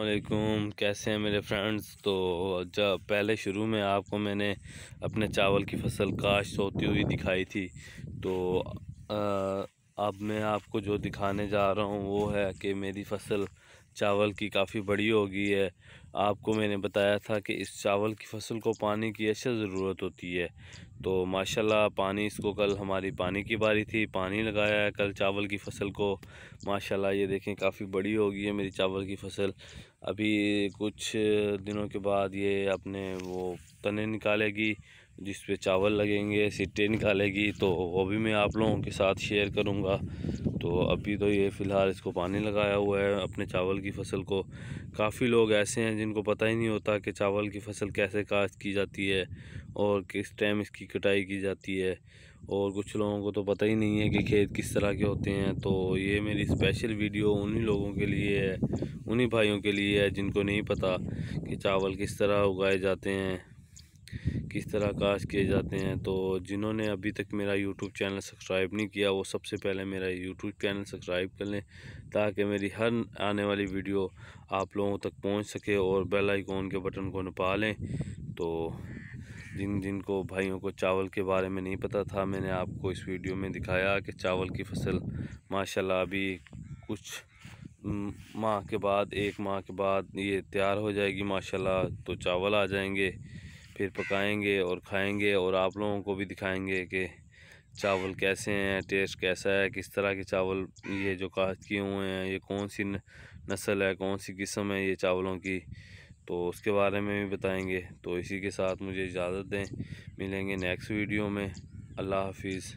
अस्सलाम कैसे हैं मेरे फ्रेंड्स तो जब पहले शुरू में आपको मैंने अपने चावल की फसल काश्त होती हुई दिखाई थी तो आ, अब मैं आपको जो दिखाने जा रहा हूँ वो है कि मेरी फसल चावल की काफ़ी बड़ी हो गई है आपको मैंने बताया था कि इस चावल की फसल को पानी की अच्छा ज़रूरत होती है तो माशाल्लाह पानी इसको कल हमारी पानी की बारी थी पानी लगाया है कल चावल की फसल को माशाल्लाह ये देखें काफ़ी बड़ी हो गई है मेरी चावल की फसल अभी कुछ दिनों के बाद ये अपने वो तने निकालेगी जिस पे चावल लगेंगे सिट्टे निकालेगी तो वो भी मैं आप लोगों के साथ शेयर करूँगा तो अभी तो ये फ़िलहाल इसको पानी लगाया हुआ है अपने चावल की फसल को काफ़ी लोग ऐसे हैं जिनको पता ही नहीं होता कि चावल की फसल कैसे काश्त की जाती है और किस टाइम इसकी कटाई की जाती है और कुछ लोगों को तो पता ही नहीं है कि खेत किस तरह के होते हैं तो ये मेरी स्पेशल वीडियो उन्हीं लोगों के लिए है उन्हीं भाइयों के लिए है जिनको नहीं पता कि चावल किस तरह उगाए जाते हैं किस तरह काज किए जाते हैं तो जिन्होंने अभी तक मेरा यूट्यूब चैनल सब्सक्राइब नहीं किया वो सबसे पहले मेरा यूट्यूब चैनल सब्सक्राइब कर लें ताकि मेरी हर आने वाली वीडियो आप लोगों तक पहुंच सके और बेल आइकॉन के बटन को नपा लें तो जिन जिनको को भाइयों को चावल के बारे में नहीं पता था मैंने आपको इस वीडियो में दिखाया कि चावल की फसल माशा अभी कुछ माह के बाद एक माह के बाद ये तैयार हो जाएगी माशाल्लाह तो चावल आ जाएंगे फिर पकाएंगे और खाएंगे और आप लोगों को भी दिखाएंगे कि चावल कैसे हैं टेस्ट कैसा है किस तरह के चावल ये जो काश किए हुए हैं ये कौन सी नस्ल है कौन सी किस्म है ये चावलों की तो उसके बारे में भी बताएंगे तो इसी के साथ मुझे इजाज़त दें मिलेंगे नेक्स्ट वीडियो में अल्लाह हाफिज़